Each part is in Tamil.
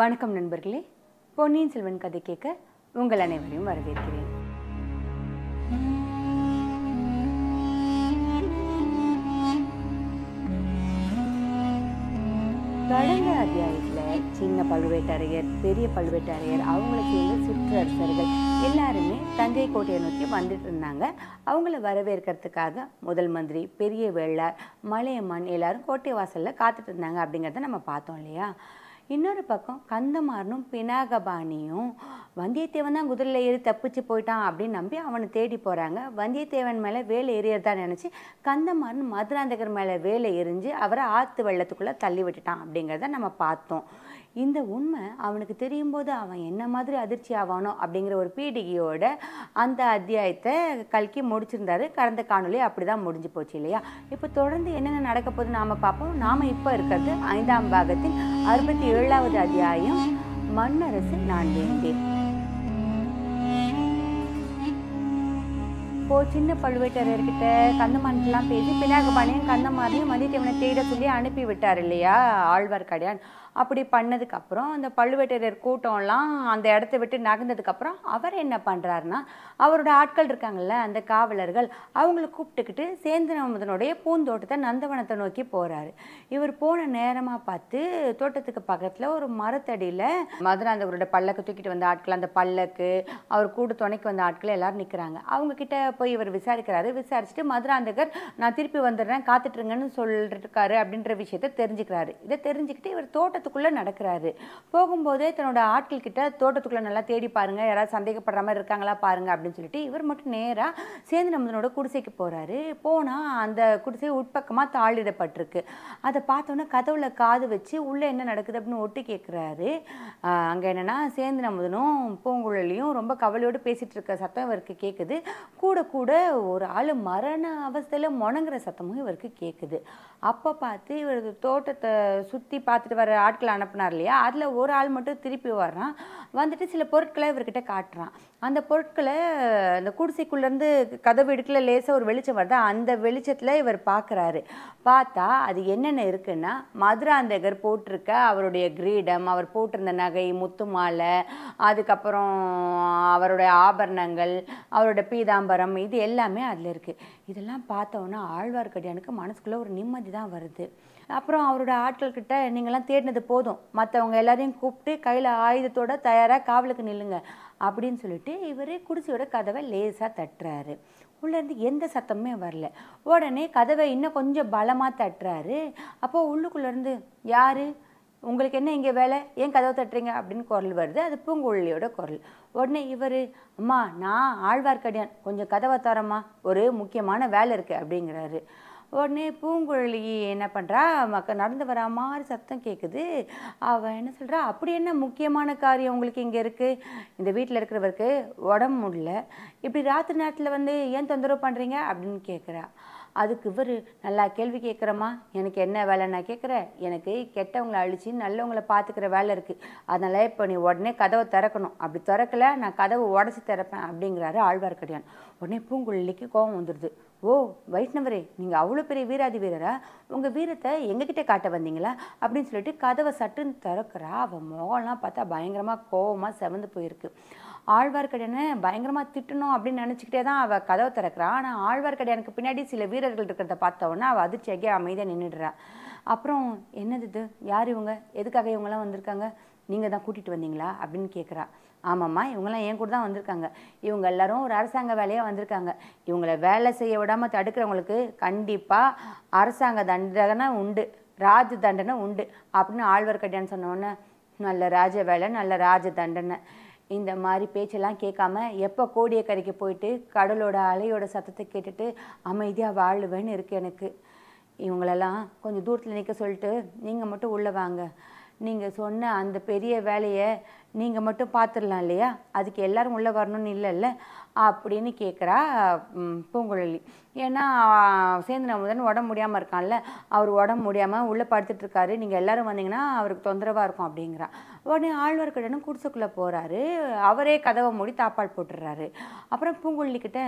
வணக்கம் நண்பர்களே பொன்னியின் செல்வன் கதை கேட்க உங்கள் அனைவரையும் வரவேற்கிறேன் கடந்த அத்தியாயத்தில் சின்ன பழுவேட்டரையர் பெரிய பழுவேட்டரையர் அவங்களுக்கு சேர்ந்த சுற்றரசர்கள் எல்லாருமே தஞ்சை கோட்டையை நோக்கி வந்துட்டு இருந்தாங்க அவங்கள வரவேற்கிறதுக்காக முதல் மந்திரி பெரிய வேளார் மலையம்மன் எல்லாரும் கோட்டை வாசலில் காத்துட்டு இருந்தாங்க அப்படிங்கிறத நம்ம பார்த்தோம் இல்லையா இன்னொரு பக்கம் கந்தமாறனும் பினாகபாணியும் வந்தியத்தேவன் தான் குதிரையில் ஏறி தப்பிச்சு போயிட்டான் அப்படின்னு நம்பி அவனை தேடி போகிறாங்க வந்தியத்தேவன் மேலே வேலை எறியறதா நினச்சி கந்தமாறன் மதுராந்தகர் மேலே வேலை எரிஞ்சு அவரை ஆற்று வெள்ளத்துக்குள்ளே தள்ளி விட்டுட்டான் அப்படிங்கிறத நம்ம பார்த்தோம் இந்த உண்மை அவனுக்கு தெரியும் போது அவன் என்ன மாதிரி அதிர்ச்சி ஆவானோ அப்படிங்கிற ஒரு பீடிகையோட அந்த அத்தியாயத்தை கல்கி முடிச்சிருந்தாரு கடந்த காணொலி அப்படிதான் முடிஞ்சு போச்சு இல்லையா இப்போ தொடர்ந்து என்னென்ன நடக்க போது நாம் பார்ப்போம் நாம் இப்போ இருக்கிறது ஐந்தாம் பாகத்தின் அறுபத்தி ஏழாவது அத்தியாயம் மன்னரசு நான் வேண்டேன் இப்போ சின்ன பழுவேட்டரர்கிட்ட கந்தமான்லாம் பேசி பினாகபாணியும் கந்தமாரியும் வந்தியத்தேவனை தேட சொல்லி அனுப்பி விட்டார் இல்லையா ஆழ்வார்க்கடியான் அப்படி பண்ணதுக்கப்புறம் அந்த பழுவேட்டரையர் கூட்டம்லாம் அந்த இடத்த விட்டு நகர்ந்ததுக்கப்புறம் அவர் என்ன பண்ணுறாருன்னா அவரோட ஆட்கள் இருக்காங்கள்ல அந்த காவலர்கள் அவங்கள கூப்பிட்டுக்கிட்டு சேந்திரமுதனுடைய பூந்தோட்டத்தை நந்தவனத்தை நோக்கி போகிறாரு இவர் போன நேரமாக பார்த்து தோட்டத்துக்கு பக்கத்தில் ஒரு மரத்தடியில் மதுராந்தகரோட பல்லக்கு தூக்கிட்டு வந்த ஆட்கள் அந்த பல்லக்கு அவர் கூட்டு துணைக்கு வந்த ஆட்கள் எல்லோரும் நிற்கிறாங்க அவங்கக்கிட்ட போய் இவர் விசாரிக்கிறாரு விசாரிச்சுட்டு மதுராந்தகர் நான் திருப்பி வந்துடுறேன் காத்துட்ருங்கன்னு சொல்லிருக்காரு அப்படின்ற விஷயத்த தெரிஞ்சுக்கிறாரு இதை தெரிஞ்சுக்கிட்டு இவர் தோட்டத்தை தோட்டத்துக்குள்ளே நடக்கிறாரு போகும்போதே தன்னோட ஆட்கள் கிட்ட தோட்டத்துக்குள்ளே நல்லா தேடி பாருங்கள் யாராவது சந்தேகப்படுற மாதிரி இருக்காங்களா பாருங்கள் அப்படின்னு சொல்லிட்டு இவர் மட்டும் நேராக சேர்ந்து நம்மளோட குடிசைக்கு போகிறாரு போனால் அந்த குடிசை உட்பக்கமாக தாளிடப்பட்டிருக்கு அதை பார்த்தோன்னே கதவுல காது வச்சு உள்ளே என்ன நடக்குது அப்படின்னு ஒட்டி கேட்குறாரு அங்கே என்னென்னா சேர்ந்து நம்மதனும் பூங்குழலியும் ரொம்ப கவலையோடு பேசிகிட்டு இருக்க சத்தம் இவருக்கு கேட்குது கூட கூட ஒரு ஆள் மரண அவஸ்தையில் முணங்குற சத்தமும் இவருக்கு கேட்குது அப்போ பார்த்து இவர் தோட்டத்தை சுற்றி பார்த்துட்டு வர ஆட்கள் அனுப்புனார் இல்லையா அதில் ஒரு ஆள் மட்டும் திருப்பி வர்றான் வந்துட்டு சில பொருட்களை இவர்கிட்ட காட்டுறான் அந்த பொருட்களை அந்த குடிசைக்குள்ளேருந்து கதவு இடுக்கில் லேசாக ஒரு வெளிச்சம் வருது அந்த வெளிச்சத்தில் இவர் பார்க்குறாரு பார்த்தா அது என்னென்ன இருக்குன்னா மதுராந்தகர் போட்டிருக்க அவருடைய கிரீடம் அவர் போட்டிருந்த நகை முத்து மாலை அதுக்கப்புறம் அவருடைய ஆபரணங்கள் அவரோட பீதாம்பரம் இது எல்லாமே அதில் இருக்குது இதெல்லாம் பார்த்தோன்னா ஆழ்வார்க்கடியானுக்கு மனசுக்குள்ளே ஒரு நிம்மதி தான் வருது அப்புறம் அவரோட ஆட்கள்கிட்ட நீங்கள்லாம் தேடினது போதும் மற்றவங்க எல்லாரையும் கூப்பிட்டு கையில் ஆயுதத்தோட தயாராக காவலுக்கு நில்லுங்க அப்படின்னு சொல்லிட்டு இவர் குடிசையோட கதவை லேசாக தட்டுறாரு உள்ளேருந்து எந்த சத்தமுமே வரல உடனே கதவை இன்னும் கொஞ்சம் பலமாக தட்டுறாரு அப்போது உள்ளுக்குள்ளேருந்து யார் உங்களுக்கு என்ன இங்கே வேலை ஏன் கதவை தட்டுறீங்க அப்படின்னு குரல் வருது அது பூங்குழலியோட குரல் உடனே இவர் அம்மா நான் ஆழ்வார்க்கடியான் கொஞ்சம் கதவை தரம்மா ஒரு முக்கியமான வேலை இருக்குது அப்படிங்கிறாரு உடனே பூங்குழலி என்ன பண்ணுறா மக்க நடந்து வரா மாதிரி சத்தம் கேட்குது அவள் என்ன சொல்கிறா அப்படி என்ன முக்கியமான காரியம் உங்களுக்கு இங்கே இருக்குது இந்த வீட்டில் இருக்கிறவருக்கு உடம்பு முடியல இப்படி ராத்திரி நேரத்தில் வந்து ஏன் தொந்தரவு பண்ணுறீங்க அப்படின்னு கேட்குறா அதுக்கு இவர் நல்லா கேள்வி கேட்குறம்மா எனக்கு என்ன வேலை நான் கேட்குறேன் எனக்கு கெட்டவங்களை அழிச்சு நல்லவங்களை பார்த்துக்கிற வேலை இருக்குது அதனால் இப்போ நீ உடனே கதவை திறக்கணும் அப்படி திறக்கலை நான் கதவை உடச்சி திறப்பேன் அப்படிங்கிறாரு ஆழ்வார்க்கடியான் உடனே பூங்குழலிக்கு கோபம் வந்துடுது ஓ வைஷ்ணவரே நீங்கள் அவ்வளோ பெரிய வீராதி வீரரா உங்கள் வீரத்தை எங்ககிட்ட காட்ட வந்தீங்களா அப்படின்னு சொல்லிட்டு கதவை சட்டுன்னு திறக்கிறா அவள் முகம்லாம் பார்த்தா பயங்கரமாக கோவமாக செவந்து போயிருக்கு ஆழ்வார்க்கடியானை பயங்கரமாக திட்டணும் அப்படின்னு நினச்சிக்கிட்டே தான் அவள் கதவை திறக்கிறா ஆனால் ஆழ்வார்க்கடையானுக்கு பின்னாடி சில வீரர்கள் இருக்கிறத பார்த்தவொன்னே அவள் அதிர்ச்சியாகி அமைதியாக நின்றுடுறா அப்புறம் என்னது இது யார் இவங்க எதுக்காக இவங்கெல்லாம் வந்திருக்காங்க நீங்கள் தான் கூட்டிகிட்டு வந்தீங்களா அப்படின்னு கேட்குறா ஆமாம்மா இவங்கெல்லாம் என் கூட தான் வந்திருக்காங்க இவங்க எல்லாரும் ஒரு அரசாங்க வேலையாக வந்திருக்காங்க இவங்கள வேலை செய்ய விடாமல் தடுக்கிறவங்களுக்கு கண்டிப்பாக அரசாங்க தண்டனை உண்டு ராஜ தண்டனை உண்டு அப்படின்னு ஆழ்வார்க்கடியான்னு சொன்னோன்னு நல்ல ராஜ வேலை நல்ல ராஜ தண்டனை இந்த மாதிரி பேச்செல்லாம் கேட்காம எப்போ கோடியக்கரைக்கு போயிட்டு கடலோட அலையோட சத்தத்தை கேட்டுட்டு அமைதியாக வாழுவேன்னு இருக்குது எனக்கு இவங்களெல்லாம் கொஞ்சம் தூரத்தில் நிற்க சொல்லிட்டு நீங்கள் மட்டும் உள்ளே வாங்க நீங்கள் சொன்ன அந்த பெரிய வேலையை நீங்கள் மட்டும் பார்த்துடலாம் இல்லையா அதுக்கு எல்லோரும் உள்ளே வரணும்னு இல்லைல்ல அப்படின்னு கேட்குறா பூங்குழலி ஏன்னா சேந்தன் அமுதன் உடம்பு முடியாமல் இருக்கான்ல அவர் உடம்பு முடியாமல் உள்ளே இருக்காரு நீங்கள் எல்லோரும் வந்தீங்கன்னா அவருக்கு தொந்தரவாக இருக்கும் அப்படிங்கிறா உடனே ஆழ்வார்க்கடனும் குடிசைக்குள்ளே போகிறாரு அவரே கதவை மூடி தாப்பால் போட்டுடுறாரு அப்புறம் பூங்குழலிக்கிட்ட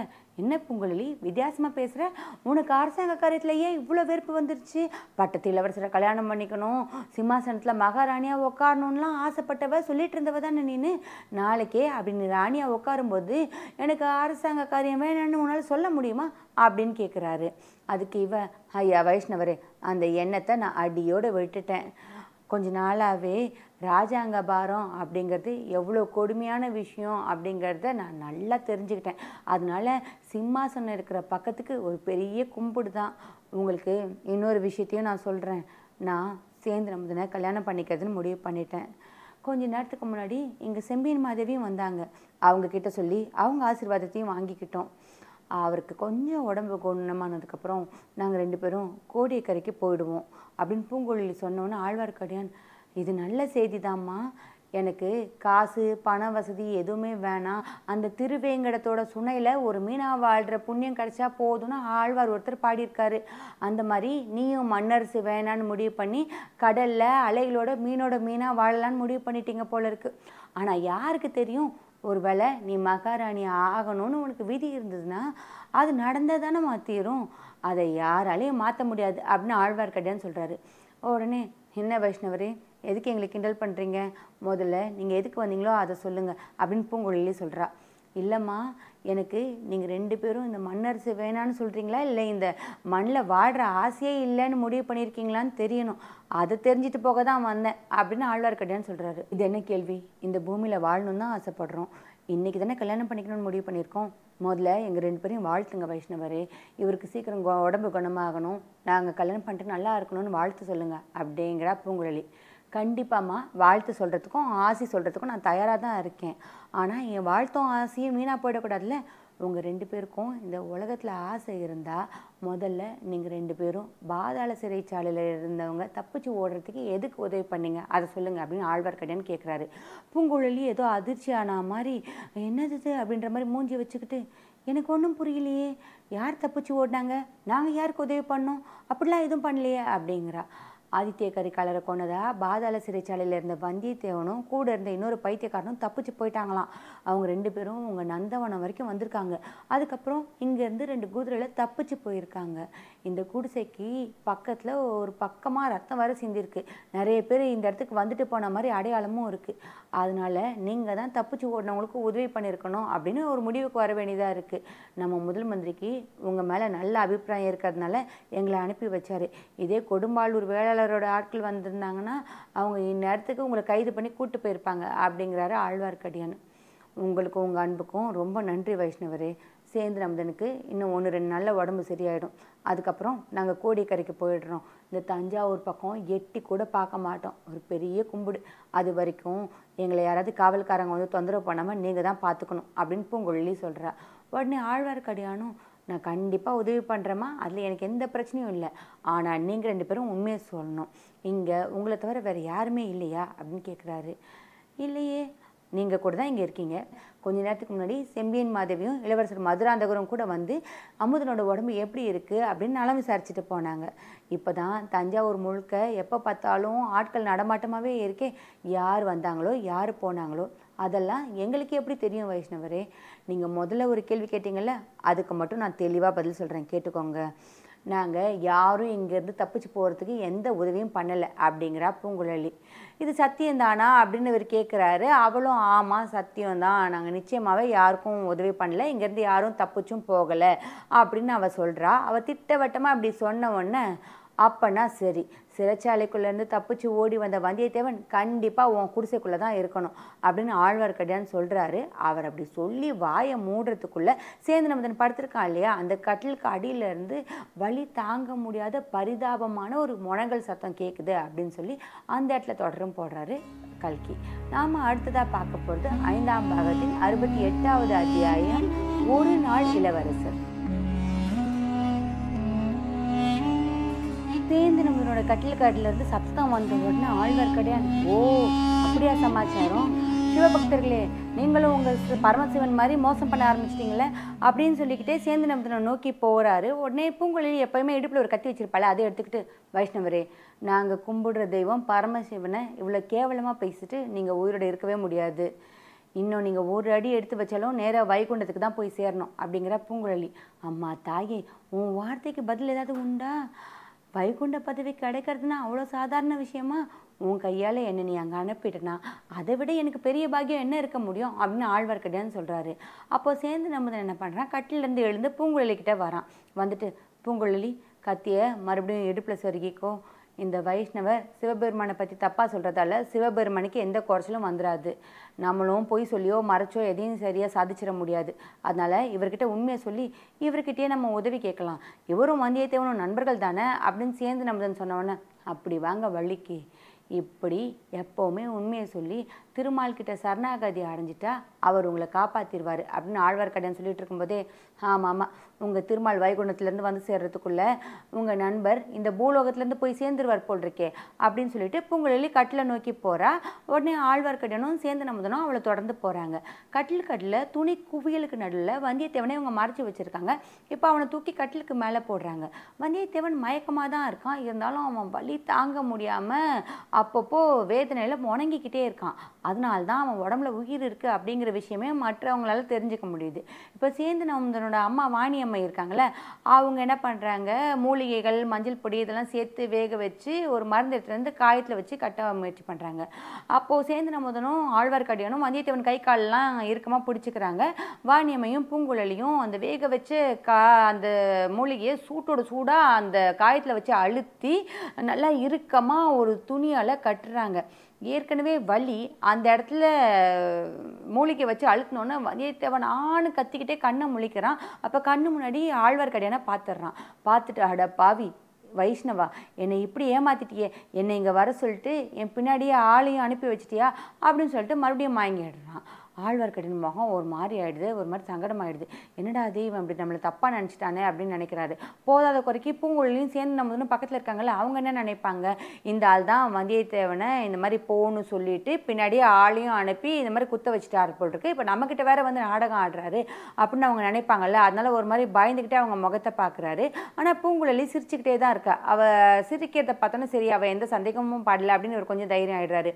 என்ன பூங்குழலி வித்தியாசமாக பேசுகிற உனக்கு அரசாங்க காரியத்தில் ஏன் இவ்வளோ வெறுப்பு வந்துருச்சு பட்டத்து இளவரசரை கல்யாணம் பண்ணிக்கணும் சிம்மாசனத்தில் மகாராணியாக உட்காரணும்லாம் ஆசைப்பட்டவ சொல்லிட்டு இருந்தவ தானே நீனு நாளைக்கே அப்படின்னு ராணியாக உட்காரும்போது எனக்கு அரசாங்க காரியம் வேணும்னு உன்னால் சொல்ல முடியுமா அப்படின்னு கேட்குறாரு அதுக்கு இவ ஐயா வைஷ்ணவர் அந்த எண்ணத்தை நான் அடியோடு விட்டுட்டேன் கொஞ்ச நாளாகவே ராஜாங்க பாரம் அப்படிங்கிறது எவ்வளோ கொடுமையான விஷயம் அப்படிங்கிறத நான் நல்லா தெரிஞ்சுக்கிட்டேன் அதனால் சிம்மாசனம் இருக்கிற பக்கத்துக்கு ஒரு பெரிய கும்பிடு தான் உங்களுக்கு இன்னொரு விஷயத்தையும் நான் சொல்கிறேன் நான் சேர்ந்து நம்ம கல்யாணம் பண்ணிக்கிறதுன்னு முடிவு பண்ணிட்டேன் கொஞ்ச நேரத்துக்கு முன்னாடி இங்கே செம்பியன் மாதவியும் வந்தாங்க அவங்கக்கிட்ட சொல்லி அவங்க ஆசீர்வாதத்தையும் வாங்கிக்கிட்டோம் அவருக்கு கொஞ்சம் உடம்பு குணமானதுக்கப்புறம் நாங்கள் ரெண்டு பேரும் கோடியக்கரைக்கு போயிடுவோம் அப்படின்னு பூங்குழலி சொன்னோன்னு ஆழ்வார்க்கடியான் இது நல்ல செய்தி தாம்மா எனக்கு காசு பண வசதி எதுவுமே வேணாம் அந்த திருவேங்கடத்தோட சுனையில் ஒரு மீனா வாழ்கிற புண்ணியம் கிடச்சா போதும்னு ஆழ்வார் ஒருத்தர் பாடியிருக்காரு அந்த மாதிரி நீயும் மன்னரசு வேணான்னு முடிவு பண்ணி கடலில் அலைகளோட மீனோட மீனாக வாழலான்னு முடிவு பண்ணிட்டீங்க போல இருக்கு ஆனால் யாருக்கு தெரியும் ஒருவேளை நீ மகாராணி ஆகணும்னு உனக்கு விதி இருந்ததுன்னா அது நடந்தால் தானே மாற்றிடும் அதை யாராலையும் மாற்ற முடியாது அப்படின்னு ஆழ்வார்க்கடியான்னு சொல்கிறாரு உடனே என்ன வைஷ்ணவரே எதுக்கு எங்களை கிண்டல் பண்ணுறீங்க முதல்ல நீங்கள் எதுக்கு வந்தீங்களோ அதை சொல்லுங்கள் அப்படின்னு பூங்குழலி சொல்கிறா இல்லைம்மா எனக்கு நீங்கள் ரெண்டு பேரும் இந்த மண்ணரசு வேணான்னு சொல்கிறீங்களா இல்லை இந்த மண்ணில் வாடுற ஆசையே இல்லைன்னு முடிவு பண்ணியிருக்கீங்களான்னு தெரியணும் அதை தெரிஞ்சுட்டு போக தான் வந்தேன் அப்படின்னு ஆழ்வார்க்கடியான்னு சொல்கிறாரு இது என்ன கேள்வி இந்த பூமியில் வாழணும்னு தான் ஆசைப்படுறோம் இன்றைக்கி தானே கல்யாணம் பண்ணிக்கணும்னு முடிவு பண்ணியிருக்கோம் முதல்ல எங்கள் ரெண்டு பேரையும் வாழ்த்துங்க வைஷ்ணவர் இவருக்கு சீக்கிரம் உடம்பு குணமாகணும் நாங்கள் கல்யாணம் பண்ணிட்டு நல்லா இருக்கணும்னு வாழ்த்து சொல்லுங்கள் அப்படிங்கிறா பூங்குழலி கண்டிப்பாம்மா வாழ்த்து சொல்கிறதுக்கும் ஆசி சொல்கிறதுக்கும் நான் தயாராக தான் இருக்கேன் ஆனால் என் வாழ்த்தும் ஆசையும் வீணாக போயிடக்கூடாதுல்ல உங்கள் ரெண்டு பேருக்கும் இந்த உலகத்தில் ஆசை இருந்தால் முதல்ல நீங்கள் ரெண்டு பேரும் பாதாள சிறைச்சாலையில் இருந்தவங்க தப்பிச்சு ஓடுறதுக்கு எதுக்கு உதவி பண்ணீங்க அதை சொல்லுங்கள் அப்படின்னு ஆழ்வார்க்கடியான்னு கேட்குறாரு பூங்குழலி ஏதோ அதிர்ச்சி ஆன மாதிரி என்னது இது அப்படின்ற மாதிரி மூஞ்சி வச்சுக்கிட்டு எனக்கு ஒன்றும் புரியலையே யார் தப்பிச்சு ஓடினாங்க நாங்கள் யாருக்கு உதவி பண்ணோம் அப்படிலாம் எதுவும் பண்ணலையே அப்படிங்கிறா ஆதித்ய கரிகாலரை கொண்டதா பாதாள சிறைச்சாலையில் இருந்த வந்தியத்தேவனும் கூட இருந்த இன்னொரு பைத்தியக்காரனும் தப்பிச்சு போயிட்டாங்களாம் அவங்க ரெண்டு பேரும் உங்கள் நந்தவனம் வரைக்கும் வந்திருக்காங்க அதுக்கப்புறம் இங்கேருந்து ரெண்டு குதிரையில் தப்பிச்சு போயிருக்காங்க இந்த குடிசைக்கு பக்கத்தில் ஒரு பக்கமாக ரத்தம் வர சிந்திருக்கு நிறைய பேர் இந்த இடத்துக்கு வந்துட்டு போன மாதிரி அடையாளமும் இருக்குது அதனால் நீங்கள் தான் தப்பிச்சு ஓடினவங்களுக்கு உதவி பண்ணியிருக்கணும் அப்படின்னு ஒரு முடிவுக்கு வர வேண்டியதாக இருக்குது நம்ம முதல் மந்திரிக்கு உங்கள் மேலே நல்ல அபிப்பிராயம் இருக்கிறதுனால எங்களை அனுப்பி வச்சார் இதே கொடும்பாளூர் வேளாளரோட ஆட்கள் வந்திருந்தாங்கன்னா அவங்க இந்நேரத்துக்கு உங்களை கைது பண்ணி கூட்டு போயிருப்பாங்க அப்படிங்கிறாரு ஆழ்வார்க்கடியான் உங்களுக்கும் உங்கள் அன்புக்கும் ரொம்ப நன்றி வைஷ்ணவரே சேர்ந்து நம்மளுக்கு இன்னும் ஒன்று ரெண்டு நாளில் உடம்பு சரியாயிடும் அதுக்கப்புறம் நாங்கள் கோடிக்கரைக்கு போயிடுறோம் இந்த தஞ்சாவூர் பக்கம் எட்டி கூட பார்க்க மாட்டோம் ஒரு பெரிய கும்பிடு அது வரைக்கும் எங்களை யாராவது காவல்காரங்க வந்து தொந்தரவு பண்ணாமல் நீங்கள் தான் பார்த்துக்கணும் அப்படின்னு பூங்கொழி சொல்கிறா உடனே ஆழ்வார்க்கடியானும் நான் கண்டிப்பாக உதவி பண்ணுறேம்மா அதில் எனக்கு எந்த பிரச்சனையும் இல்லை ஆனால் நீங்கள் ரெண்டு பேரும் உண்மையை சொல்லணும் இங்கே உங்களை தவிர வேறு யாருமே இல்லையா அப்படின்னு கேட்குறாரு இல்லையே நீங்கள் கூட தான் இங்கே இருக்கீங்க கொஞ்ச நேரத்துக்கு முன்னாடி செம்பியன் மாதவியும் இளவரசர் மதுராந்தகரும் கூட வந்து அமுதனோட உடம்பு எப்படி இருக்குது அப்படின்னு நலம் விசாரிச்சுட்டு போனாங்க இப்போ தான் தஞ்சாவூர் முழுக்க எப்போ பார்த்தாலும் ஆட்கள் நடமாட்டமாகவே இருக்கே யார் வந்தாங்களோ யார் போனாங்களோ அதெல்லாம் எங்களுக்கு எப்படி தெரியும் வைஷ்ணவரே நீங்கள் முதல்ல ஒரு கேள்வி கேட்டிங்கள்ல அதுக்கு மட்டும் நான் தெளிவாக பதில் சொல்கிறேன் கேட்டுக்கோங்க நாங்கள் யாரும் இங்கேருந்து தப்பிச்சு போகிறதுக்கு எந்த உதவியும் பண்ணலை அப்படிங்கிறா பூங்குழலி இது சத்தியம்தானா அப்படின்னு இவர் கேட்குறாரு அவளும் ஆமாம் சத்தியம்தான் நாங்கள் நிச்சயமாகவே யாருக்கும் உதவி பண்ணலை இங்கேருந்து யாரும் தப்பிச்சும் போகலை அப்படின்னு அவள் சொல்கிறா அவள் திட்டவட்டமாக அப்படி சொன்ன உடனே அப்பனா சரி சிறைச்சாலைக்குள்ளேருந்து தப்பிச்சு ஓடி வந்த வந்தியத்தேவன் கண்டிப்பாக உன் குடிசைக்குள்ளே தான் இருக்கணும் அப்படின்னு ஆழ்வார்க்கடியான் சொல்கிறாரு அவர் அப்படி சொல்லி வாயை மூடுறதுக்குள்ளே சேந்தனமதன் படுத்திருக்கான் இல்லையா அந்த கட்டிலுக்கு அடியிலேருந்து வழி தாங்க முடியாத பரிதாபமான ஒரு முழங்கல் சத்தம் கேட்குது அப்படின்னு சொல்லி அந்த இடத்துல தொடரும் போடுறாரு கல்கி நாம் அடுத்ததாக பார்க்க போகிறது ஐந்தாம் பாகத்தின் அறுபத்தி எட்டாவது அத்தியாயம் ஒரு நாள் இளவரசர் தேர்ந்து நம்மளோட கட்டில் காட்டிலிருந்து சப்தம் வந்த உடனே ஆழ்வார்க்கடியான் ஓ அப்படியா சமாச்சாரம் சிவபக்தர்களே நீங்களும் உங்கள் பரமசிவன் மாதிரி மோசம் பண்ண ஆரம்பிச்சிட்டிங்களே அப்படின்னு சொல்லிக்கிட்டே சேர்ந்து நம்ம நோக்கி போகிறாரு உடனே பூங்குழலி எப்போயுமே இடுப்பில் ஒரு கத்தி வச்சுருப்பாள் அதை எடுத்துக்கிட்டு வைஷ்ணவரே நாங்கள் கும்பிடுற தெய்வம் பரமசிவனை இவ்வளோ கேவலமாக பேசிட்டு நீங்கள் உயிரோட இருக்கவே முடியாது இன்னும் நீங்கள் ஒரு அடி எடுத்து வச்சாலும் நேராக வைகுண்டத்துக்கு தான் போய் சேரணும் அப்படிங்கிற பூங்குழலி அம்மா தாயே உன் வார்த்தைக்கு பதில் ஏதாவது உண்டா வைகுண்ட பதவி கிடைக்கிறதுனா அவ்வளோ சாதாரண விஷயமா உன் கையால் என்னை நீ அங்கே அனுப்பிட்டனா அதை விட எனக்கு பெரிய பாக்கியம் என்ன இருக்க முடியும் அப்படின்னு ஆழ்வார்க்கடியான்னு சொல்கிறாரு அப்போ சேர்ந்து நம்ம என்ன பண்ணுறான் கட்டிலேருந்து எழுந்து பூங்குழலிக்கிட்ட வரான் வந்துட்டு பூங்குழலி கத்தியை மறுபடியும் இடுப்பில் சொருகிக்கோ இந்த வைஷ்ணவர் சிவபெருமானை பற்றி தப்பாக சொல்கிறதால சிவபெருமானுக்கு எந்த குறைச்சலும் வந்துடாது நம்மளும் பொய் சொல்லியோ மறைச்சோ எதையும் சரியாக சாதிச்சிட முடியாது அதனால் இவர்கிட்ட உண்மையை சொல்லி இவர்கிட்டயே நம்ம உதவி கேட்கலாம் இவரும் வந்தியத்தேவனும் நண்பர்கள் தானே அப்படின்னு சேர்ந்து நம்மதுன்னு சொன்னவொன்னே அப்படி வாங்க வள்ளிக்கு இப்படி எப்போவுமே உண்மையை சொல்லி திருமால் கிட்ட சரணாகதி அடைஞ்சிட்டா அவர் உங்களை காப்பாற்றிடுவார் அப்படின்னு ஆழ்வார்க்கடியான் சொல்லிட்டு இருக்கும்போதே ஆமாம் ஆமாம் உங்கள் திருமால் வைகுணத்துலேருந்து வந்து சேர்றதுக்குள்ளே உங்கள் நண்பர் இந்த பூலோகத்துலேருந்து போய் சேர்ந்துருவார் போல் இருக்கே அப்படின்னு சொல்லிட்டு பூங்குழலி கட்டில் நோக்கி போகிறா உடனே ஆழ்வார்க்கடியனும் சேர்ந்து நம்பதனும் அவளை தொடர்ந்து போகிறாங்க கட்டில் கட்டில் துணி குவியலுக்கு நடுவில் வந்தியத்தேவனை இவங்க மறைச்சி வச்சுருக்காங்க இப்போ அவனை தூக்கி கட்டிலுக்கு மேலே போடுறாங்க வந்தியத்தேவன் மயக்கமாக தான் இருக்கான் இருந்தாலும் அவன் வலி தாங்க முடியாமல் அப்பப்போ வேதனையில் முணங்கிக்கிட்டே இருக்கான் அதனால்தான் அவன் உடம்புல உயிர் இருக்குது அப்படிங்கிற விஷயமே மற்றவங்களால தெரிஞ்சுக்க முடியுது இப்போ சேர்ந்து நம்மதனோட அம்மா வாணியை அம்மை இருக்காங்கள அவங்க என்ன பண்ணுறாங்க மூலிகைகள் மஞ்சள் பொடி இதெல்லாம் சேர்த்து வேக வச்சு ஒரு மருந்து எடுத்துகிட்டு வந்து காயத்தில் வச்சு கட்ட முயற்சி பண்ணுறாங்க அப்போது சேந்திர முதனும் ஆழ்வார்க்கடியனும் வந்தியத்தேவன் கை காலெலாம் இறுக்கமாக பிடிச்சிக்கிறாங்க வாணியம்மையும் பூங்குழலியும் அந்த வேக வச்சு கா அந்த மூலிகையை சூட்டோட சூடாக அந்த காயத்தில் வச்சு அழுத்தி நல்லா இறுக்கமாக ஒரு துணியால் கட்டுறாங்க ஏற்கனவே வலி அந்த இடத்துல மூலிகை வச்சு அழுத்தினோன்னே வந்தியத்தேவன் ஆணு கத்திக்கிட்டே கண்ணை முழிக்கிறான் அப்போ கண்ணு முன்னாடி ஆழ்வார்க்கடியான பார்த்துடுறான் பார்த்துட்டு அட பாவி வைஷ்ணவா என்னை இப்படி ஏமாத்திட்டியே என்னை இங்கே வர சொல்லிட்டு என் பின்னாடியே ஆளையும் அனுப்பி வச்சிட்டியா அப்படின்னு சொல்லிட்டு மறுபடியும் வாங்கிடுறான் ஆழ்வார்க்கடின் முகம் ஒரு மாதிரி ஆயிடுது ஒரு மாதிரி சங்கடம் ஆயிடுது என்னடா தெய்வம் அப்படி நம்மளை தப்பாக நினச்சிட்டானே அப்படின்னு நினைக்கிறாரு போதாத குறைக்கு பூங்குழலியும் சேர்ந்து நம்ம வந்து பக்கத்தில் இருக்காங்கல்ல அவங்க என்ன நினைப்பாங்க இந்த ஆள் தான் வந்தியத்தேவனை இந்த மாதிரி போகணும்னு சொல்லிட்டு பின்னாடியே ஆளையும் அனுப்பி இந்த மாதிரி குத்த வச்சுட்டாரு போல் இருக்கு இப்போ நம்மக்கிட்ட வேற வந்து நாடகம் ஆடுறாரு அப்படின்னு அவங்க நினைப்பாங்கல்ல அதனால ஒரு மாதிரி பயந்துக்கிட்டே அவங்க முகத்தை பார்க்குறாரு ஆனால் பூங்குழலி சிரிச்சுக்கிட்டே தான் இருக்கா அவள் சிரிக்கிறத பார்த்தோன்னா சரி அவள் எந்த சந்தேகமும் படல அப்படின்னு ஒரு கொஞ்சம் தைரியம் ஆயிடுறாரு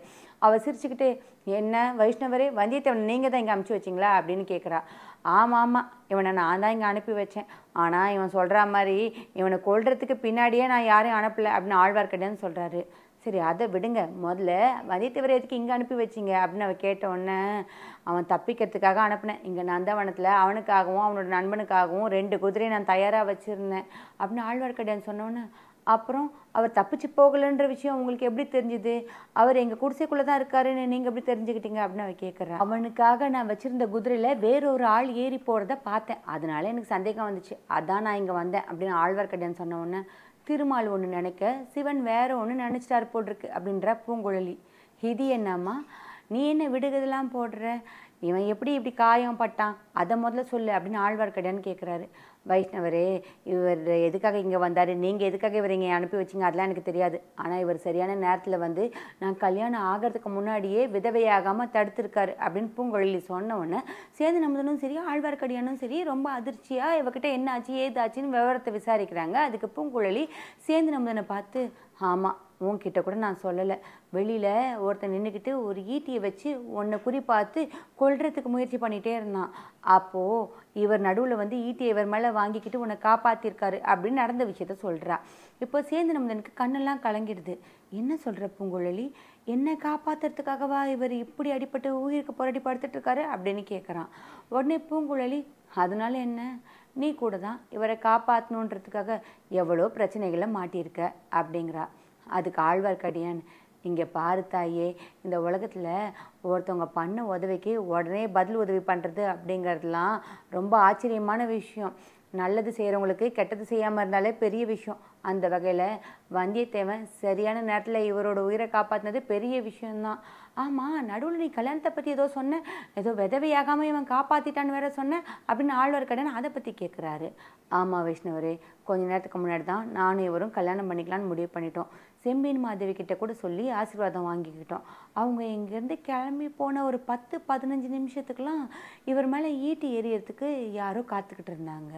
அவள் சிரிச்சுக்கிட்டே என்ன வைஷ்ணவரே வந்தியத்தேவன் நீங்கள் தான் இங்கே அமுச்சு வச்சிங்களா அப்படின்னு கேட்குறா ஆமாம் ஆமாம் இவனை நான் தான் இங்கே அனுப்பி வச்சேன் ஆனால் இவன் சொல்கிற மாதிரி இவனை கொள்றதுக்கு பின்னாடியே நான் யாரையும் அனுப்பலை அப்படின்னு ஆழ்வார்க்கடியான்னு சொல்கிறாரு சரி அதை விடுங்க முதல்ல வந்தியத்தேவர் எதுக்கு இங்கே அனுப்பி வச்சிங்க அப்படின்னு அவன் கேட்டவுடனே அவன் தப்பிக்கிறதுக்காக அனுப்பினேன் இங்கே நந்தவனத்தில் அவனுக்காகவும் அவனோட நண்பனுக்காகவும் ரெண்டு குதிரையை நான் தயாராக வச்சுருந்தேன் அப்படின்னு ஆழ்வார்க்கடையான்னு சொன்னோன்னே அப்புறம் அவர் தப்பிச்சு போகலன்ற விஷயம் உங்களுக்கு எப்படி தெரிஞ்சுது அவர் எங்கள் குடிசைக்குள்ளே தான் இருக்காருன்னு நீங்கள் எப்படி தெரிஞ்சுக்கிட்டீங்க அப்படின்னு அவன் கேட்குறேன் அவனுக்காக நான் வச்சுருந்த குதிரையில் வேறொரு ஆள் ஏறி போகிறத பார்த்தேன் அதனால எனக்கு சந்தேகம் வந்துச்சு அதான் நான் இங்கே வந்தேன் அப்படின்னு ஆழ்வார்க்கடன் சொன்ன உடனே திருமால் ஒன்று நினைக்க சிவன் வேற ஒன்று நினச்சிட்டாரு போட்டிருக்கு அப்படின்ற பூங்குழலி இது என்னம்மா நீ என்ன விடுகதெல்லாம் போடுற இவன் எப்படி இப்படி காயம் பட்டான் அதை முதல்ல சொல்லு அப்படின்னு ஆழ்வார்க்கடையான்னு கேட்குறாரு வைஷ்ணவரே இவர் எதுக்காக இங்கே வந்தார் நீங்கள் எதுக்காக இவர் இங்கே அனுப்பி வச்சிங்க அதெல்லாம் எனக்கு தெரியாது ஆனால் இவர் சரியான நேரத்தில் வந்து நான் கல்யாணம் ஆகிறதுக்கு முன்னாடியே விதவையாகாமல் தடுத்திருக்காரு அப்படின்னு பூங்கொழிலி சொன்ன உடனே சேது நம்மதனும் சரி ஆழ்வார்க்கடியானும் சரி ரொம்ப அதிர்ச்சியாக இவர்கிட்ட என்ன ஆச்சு ஏதாச்சுன்னு விவரத்தை விசாரிக்கிறாங்க அதுக்கு பூங்குழலி சேர்ந்து நம்மதனை பார்த்து ஆமாம் உன்கிட்ட கூட நான் சொல்லலை வெளியில் ஒருத்தன் நின்றுக்கிட்டு ஒரு ஈட்டியை வச்சு உன்னை பார்த்து கொள்றதுக்கு முயற்சி பண்ணிகிட்டே இருந்தான் அப்போது இவர் நடுவில் வந்து ஈட்டியை இவர் மேலே வாங்கிக்கிட்டு உன்னை காப்பாற்றிருக்காரு அப்படின்னு நடந்த விஷயத்த சொல்கிறா இப்போ சேர்ந்து நம்மளுக்கு கண்ணெல்லாம் கலங்கிடுது என்ன சொல்கிற பூங்குழலி என்னை காப்பாற்றுறதுக்காகவா இவர் இப்படி அடிப்பட்டு உயிருக்கு போராடி இருக்காரு அப்படின்னு கேட்குறான் உடனே பூங்குழலி அதனால என்ன நீ கூட தான் இவரை காப்பாற்றணுன்றதுக்காக எவ்வளோ பிரச்சனைகளை மாட்டியிருக்க அப்படிங்கிறா அதுக்கு ஆழ்வார்க்கடியான் இங்கே பாரு தாயே இந்த உலகத்தில் ஒருத்தவங்க பண்ண உதவிக்கு உடனே பதில் உதவி பண்ணுறது அப்படிங்கிறதுலாம் ரொம்ப ஆச்சரியமான விஷயம் நல்லது செய்கிறவங்களுக்கு கெட்டது செய்யாமல் இருந்தாலே பெரிய விஷயம் அந்த வகையில் வந்தியத்தேவன் சரியான நேரத்தில் இவரோட உயிரை காப்பாற்றினது பெரிய விஷயம்தான் ஆமாம் நடுவில் நீ கல்யாணத்தை பற்றி ஏதோ சொன்ன ஏதோ விதவையாகாமல் இவன் காப்பாற்றிட்டான்னு வேற சொன்னேன் அப்படின்னு ஆழ்வார் கடன் அதை பற்றி கேட்குறாரு ஆமாம் வைஷ்ணவரே கொஞ்ச நேரத்துக்கு முன்னாடி தான் நானும் இவரும் கல்யாணம் பண்ணிக்கலான்னு முடிவு பண்ணிட்டோம் செம்பின் மாதேவி கிட்ட கூட சொல்லி ஆசீர்வாதம் வாங்கிக்கிட்டோம் அவங்க இங்கேருந்து கிளம்பி போன ஒரு பத்து பதினஞ்சு நிமிஷத்துக்கெலாம் இவர் மேலே ஈட்டி எரியறதுக்கு யாரோ காத்துக்கிட்டு இருந்தாங்க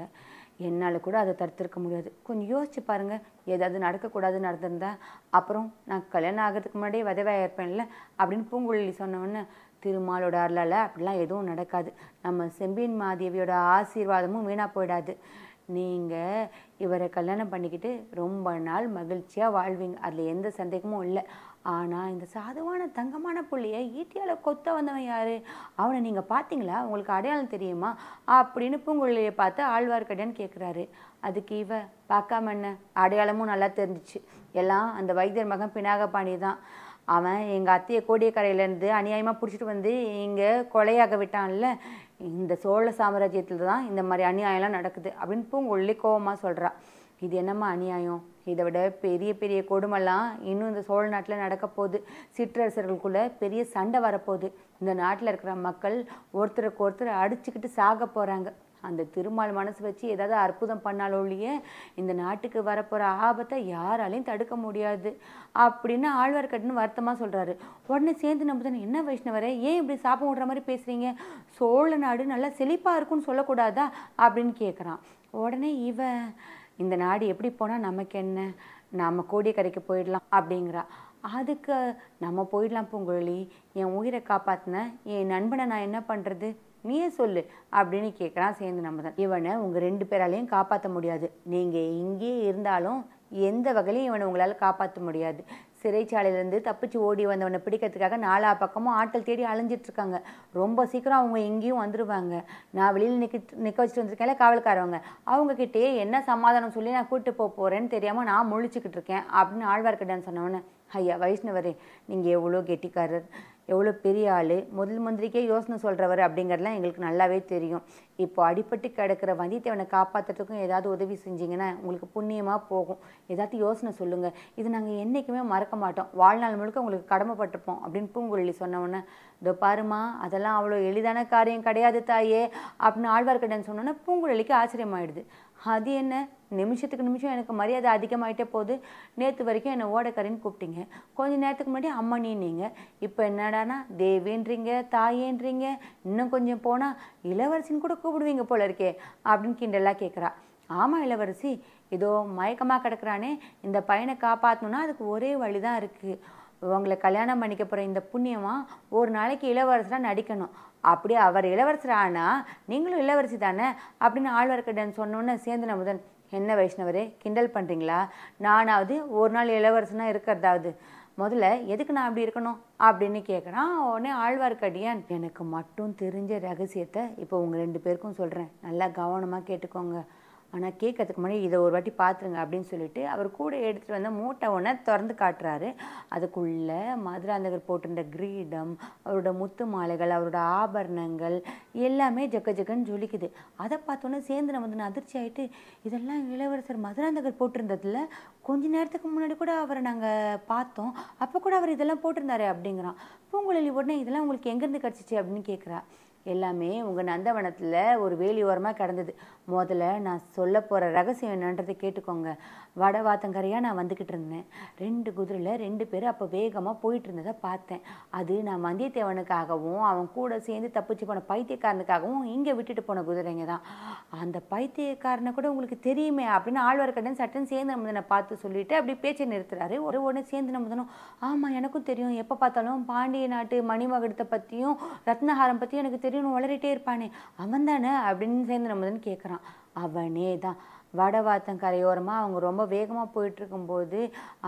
என்னால் கூட அதை தடுத்திருக்க முடியாது கொஞ்சம் யோசிச்சு பாருங்கள் ஏதாவது நடக்கக்கூடாது நடந்திருந்தா அப்புறம் நான் கல்யாணம் ஆகிறதுக்கு முன்னாடியே விதவையாக இருப்பேன்ல அப்படின்னு பூங்குழலி சொன்னவொன்னே திருமாலோட அருளால் அப்படிலாம் எதுவும் நடக்காது நம்ம செம்பியன் மாதேவியோட ஆசீர்வாதமும் வீணாக போயிடாது நீங்கள் இவரை கல்யாணம் பண்ணிக்கிட்டு ரொம்ப நாள் மகிழ்ச்சியாக வாழ்வீங்க அதில் எந்த சந்தேகமும் இல்லை ஆனால் இந்த சாதுவான தங்கமான புள்ளியை ஈட்டியால் கொத்த வந்தவன் யார் அவனை நீங்கள் பார்த்தீங்களா உங்களுக்கு அடையாளம் தெரியுமா அப்படின்னு பூங்குழலியை பார்த்து ஆழ்வார்க்கடையான்னு கேட்குறாரு அதுக்கு இவ பார்க்காம என்ன அடையாளமும் நல்லா தெரிஞ்சிச்சு எல்லாம் அந்த வைத்தியர் மகன் பினாகபாணி தான் அவன் எங்கள் அத்தையை கோடியக்கரையிலேருந்து அநியாயமாக பிடிச்சிட்டு வந்து இங்கே கொலையாக விட்டான்ல இந்த சோழ சாம்ராஜ்யத்தில் தான் இந்த மாதிரி அநியாயம்லாம் நடக்குது அப்படின்னு பூங்குழலி கோபமாக சொல்கிறா இது என்னம்மா அநியாயம் இதை விட பெரிய பெரிய கொடுமெல்லாம் இன்னும் இந்த சோழ நாட்டில் நடக்க போகுது சிற்றரசர்களுக்குள்ளே பெரிய சண்டை வரப்போகுது இந்த நாட்டில் இருக்கிற மக்கள் ஒருத்தருக்கு ஒருத்தர் அடிச்சுக்கிட்டு சாக போகிறாங்க அந்த திருமால் மனசு வச்சு ஏதாவது அற்புதம் பண்ணாலோ இல்லையே இந்த நாட்டுக்கு வரப்போகிற ஆபத்தை யாராலையும் தடுக்க முடியாது அப்படின்னு ஆழ்வார்க்கட்டுன்னு வருத்தமாக சொல்கிறாரு உடனே சேர்ந்து நம்புதன் என்ன வைஷ்ணவரே ஏன் இப்படி சாப்பிட விடுற மாதிரி பேசுகிறீங்க சோழ நாடு நல்லா செழிப்பாக இருக்குன்னு சொல்லக்கூடாதா அப்படின்னு கேட்குறான் உடனே இவன் இந்த நாடு எப்படி போனால் நமக்கு என்ன நாம் கோடி கரைக்கு போயிடலாம் அப்படிங்கிறா அதுக்கு நம்ம போயிடலாம் பூங்குழலி என் உயிரை காப்பாற்றின என் நண்பனை நான் என்ன பண்ணுறது நீயே சொல்லு அப்படின்னு கேட்குறான் சேர்ந்து நம்ம தான் இவனை உங்கள் ரெண்டு பேராலையும் காப்பாற்ற முடியாது நீங்கள் இங்கேயே இருந்தாலும் எந்த வகையிலையும் இவனை உங்களால் காப்பாற்ற முடியாது சிறைச்சாலையிலேருந்து தப்பிச்சு ஓடி வந்தவனை பிடிக்கிறதுக்காக நாலா பக்கமும் ஆட்டல் தேடி அழிஞ்சிட்ருக்காங்க ரொம்ப சீக்கிரம் அவங்க எங்கேயும் வந்துடுவாங்க நான் வெளியில் நிற்க நிற்க வச்சுட்டு வந்திருக்கேன் காவல்காரவங்க அவங்கக்கிட்டே என்ன சமாதானம் சொல்லி நான் கூப்பிட்டு போக போகிறேன்னு தெரியாமல் நான் முழிச்சுக்கிட்டு இருக்கேன் அப்படின்னு ஆழ்வார்கிட்டேன்னு சொன்னவொன்னே ஐயா வைஷ்ணவரே நீங்கள் எவ்வளோ கெட்டிக்காரர் எவ்வளோ பெரிய ஆள் முதல் மந்திரிக்கே யோசனை சொல்கிறவர் அப்படிங்கிறதுலாம் எங்களுக்கு நல்லாவே தெரியும் இப்போ அடிபட்டு கிடக்கிற வந்தியத்தேவனை காப்பாற்றுறதுக்கும் ஏதாவது உதவி செஞ்சிங்கன்னா உங்களுக்கு புண்ணியமாக போகும் ஏதாவது யோசனை சொல்லுங்கள் இது நாங்கள் என்றைக்குமே மறக்க மாட்டோம் வாழ்நாள் முழுக்க உங்களுக்கு கடமைப்பட்டிருப்போம் அப்படின்னு பூங்குழலி சொன்னோன்னே இதோ பாருமா அதெல்லாம் அவ்வளோ எளிதான காரியம் கிடையாது தாயே அப்படின்னு ஆழ்வார்க்கடன் சொன்னோன்னே பூங்குழலிக்கு ஆச்சரியமாயிடுது அது என்ன நிமிஷத்துக்கு நிமிஷம் எனக்கு மரியாதை அதிகமாகிட்டே போகுது நேற்று வரைக்கும் என்னை ஓடக்கரின்னு கூப்பிட்டீங்க கொஞ்சம் நேரத்துக்கு முன்னாடி அம்மணி நீங்கள் இப்போ என்னடானா தேவின்றீங்க தாயேன்றீங்க இன்னும் கொஞ்சம் போனால் இளவரசின்னு கூட கூப்பிடுவீங்க போல இருக்கே அப்படின்னு கிண்டெல்லாம் கேட்குறா ஆமாம் இளவரசி ஏதோ மயக்கமாக கிடக்குறானே இந்த பையனை காப்பாற்றணுன்னா அதுக்கு ஒரே வழி தான் இருக்குது உங்களை கல்யாணம் பண்ணிக்க போகிற இந்த புண்ணியமாக ஒரு நாளைக்கு இளவரசராக நடிக்கணும் அப்படி அவர் இளவரசர் ஆனால் நீங்களும் இளவரசி தானே அப்படின்னு ஆழ்வார்க்கடன் சொன்னோன்னே சேந்தன் முதன் என்ன வைஷ்ணவரே கிண்டல் பண்ணுறீங்களா நானாவது ஒரு நாள் இளவரசனாக இருக்கிறதாவது முதல்ல எதுக்கு நான் அப்படி இருக்கணும் அப்படின்னு கேட்குறான் உடனே ஆழ்வார்க்கடியான் எனக்கு மட்டும் தெரிஞ்ச ரகசியத்தை இப்போ உங்கள் ரெண்டு பேருக்கும் சொல்கிறேன் நல்லா கவனமாக கேட்டுக்கோங்க ஆனால் கேட்கறதுக்கு முன்னாடி இதை ஒரு வாட்டி பார்த்துருங்க அப்படின்னு சொல்லிட்டு அவர் கூட எடுத்துகிட்டு வந்து மூட்டை ஒன்று திறந்து காட்டுறாரு அதுக்குள்ளே மதுராந்தகர் போட்டிருந்த கிரீடம் அவரோட முத்து மாலைகள் அவரோட ஆபரணங்கள் எல்லாமே ஜக்க ஜக்கன்னு ஜொலிக்குது அதை பார்த்தோன்னே சேர்ந்து நம்ம வந்து நான் அதிர்ச்சி ஆகிட்டு இதெல்லாம் இளவரசர் மதுராந்தகர் போட்டிருந்ததில் கொஞ்ச நேரத்துக்கு முன்னாடி கூட அவரை நாங்கள் பார்த்தோம் அப்போ கூட அவர் இதெல்லாம் போட்டிருந்தாரு அப்படிங்கிறான் பூங்குழலி உடனே இதெல்லாம் உங்களுக்கு எங்கேருந்து கிடச்சிச்சு அப்படின்னு கேட்குறா எல்லாமே உங்கள் நந்தவனத்தில் ஒரு வேலி ஓரமாக கிடந்தது முதல்ல நான் சொல்ல போகிற ரகசியம் என்னன்றதை கேட்டுக்கோங்க வட வாத்தங்கரையாக நான் வந்துக்கிட்டு இருந்தேன் ரெண்டு குதிரையில் ரெண்டு பேர் அப்போ வேகமாக போயிட்டு இருந்ததை பார்த்தேன் அது நான் வந்தியத்தேவனுக்காகவும் அவன் கூட சேர்ந்து தப்பிச்சு போன பைத்தியக்காரனுக்காகவும் இங்கே விட்டுட்டு போன குதிரைங்க தான் அந்த பைத்தியக்காரனை கூட உங்களுக்கு தெரியுமே அப்படின்னு ஆழ்வார்க்கடன் சட்டன் சேர்ந்து நமுதனை பார்த்து சொல்லிட்டு அப்படி பேச்சை நிறுத்துறாரு ஒரு உடனே சேர்ந்து நமுதனும் ஆமாம் எனக்கும் தெரியும் எப்போ பார்த்தாலும் பாண்டிய நாட்டு மணிமகடத்தை பற்றியும் ரத்னஹாரம் பற்றியும் எனக்கு தெரியும்னு வளரிட்டே இருப்பானே அவன் தானே அப்படின்னு சேர்ந்து நமுதன் கேட்குறான் அவனே தான் வடவாத்தம் கரையோரமா அவங்க ரொம்ப வேகமாக போயிட்டுருக்கும்போது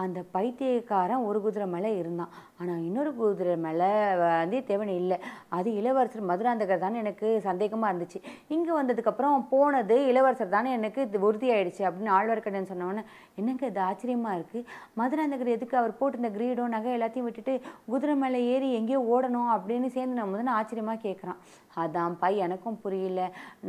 அந்த பைத்தியக்காரன் ஒரு குதிரை மேலே இருந்தான் ஆனால் இன்னொரு குதிரை மேலே வந்தியத்தேவன் இல்லை அது இளவரசர் மதுராந்தகர் தான் எனக்கு சந்தேகமாக இருந்துச்சு இங்கே வந்ததுக்கப்புறம் போனது இளவரசர் தானே எனக்கு உறுதியாயிடுச்சு அப்படின்னு ஆழ்வார்க்கடன் சொன்னவொன்னே எனக்கு இது ஆச்சரியமாக இருக்குது மதுராந்தகர் எதுக்கு அவர் போட்டிருந்த கிரீடோ நகை எல்லாத்தையும் விட்டுட்டு குதிரை மேலே ஏறி எங்கேயோ ஓடணும் அப்படின்னு சேர்ந்து நான் முதல்ல ஆச்சரியமாக கேட்குறான் பாய் எனக்கும் புரியல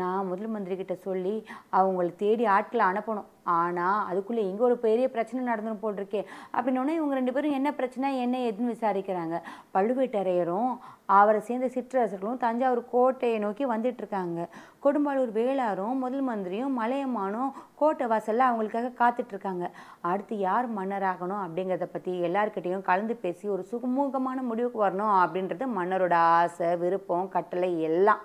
நான் முதல் மந்திரி கிட்ட சொல்லி அவங்களை தேடி ஆட்களை அனுப்பணும் ஆனால் அதுக்குள்ளே இங்கே ஒரு பெரிய பிரச்சனை நடந்துடும் போட்டிருக்கே அப்படின்னோடனே இவங்க ரெண்டு பேரும் என்ன பிரச்சனை என்ன எதுன்னு விசாரிக்கிறாங்க பழுவேட்டரையரும் அவரை சேர்ந்த சிற்றரசர்களும் தஞ்சாவூர் கோட்டையை நோக்கி வந்துட்டுருக்காங்க கொடும்பாலூர் வேளாரும் முதல் மந்திரியும் மலையமானும் கோட்டை வாசலில் அவங்களுக்காக காத்துட்ருக்காங்க அடுத்து யார் மன்னராகணும் அப்படிங்கிறத பற்றி எல்லாருக்கிட்டேயும் கலந்து பேசி ஒரு சுகமூகமான முடிவுக்கு வரணும் அப்படின்றது மன்னரோட ஆசை விருப்பம் கட்டளை எல்லாம்